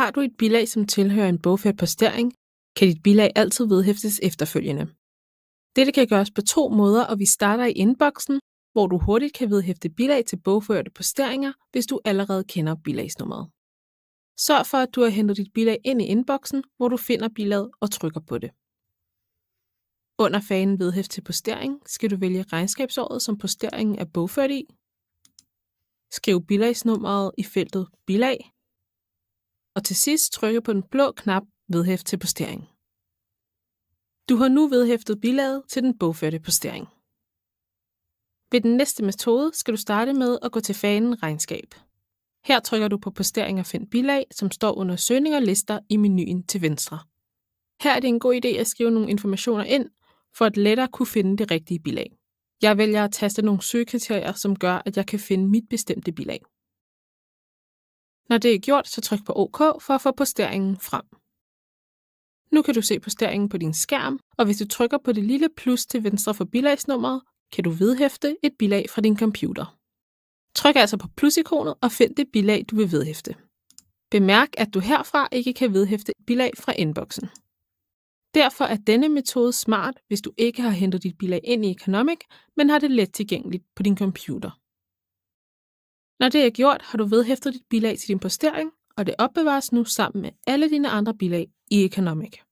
Har du et bilag, som tilhører en bogført postering, kan dit bilag altid vedhæftes efterfølgende. Dette kan gøres på to måder, og vi starter i inboxen, hvor du hurtigt kan vedhæfte bilag til bogførte posteringer, hvis du allerede kender bilagsnummeret. Sørg for, at du har hentet dit bilag ind i inboxen, hvor du finder bilaget og trykker på det. Under fanen vedhæft til postering skal du vælge regnskabsåret, som posteringen er bogført i. Skriv bilagsnummeret i feltet Bilag og til sidst trykke på den blå knap Vedhæft til postering. Du har nu vedhæftet bilaget til den bogførte postering. Ved den næste metode skal du starte med at gå til fanen Regnskab. Her trykker du på Postering og find bilag, som står under Søgning og lister i menuen til venstre. Her er det en god idé at skrive nogle informationer ind, for at lettere kunne finde det rigtige bilag. Jeg vælger at taste nogle søgekriterier, som gør, at jeg kan finde mit bestemte bilag. Når det er gjort, så tryk på OK for at få posteringen frem. Nu kan du se posteringen på din skærm, og hvis du trykker på det lille plus til venstre for bilagsnummeret, kan du vedhæfte et bilag fra din computer. Tryk altså på plusikonet og find det bilag, du vil vedhæfte. Bemærk, at du herfra ikke kan vedhæfte et bilag fra inboxen. Derfor er denne metode smart, hvis du ikke har hentet dit bilag ind i Economic, men har det let tilgængeligt på din computer. Når det er gjort, har du vedhæftet dit bilag til din postering, og det opbevares nu sammen med alle dine andre bilag i Economic.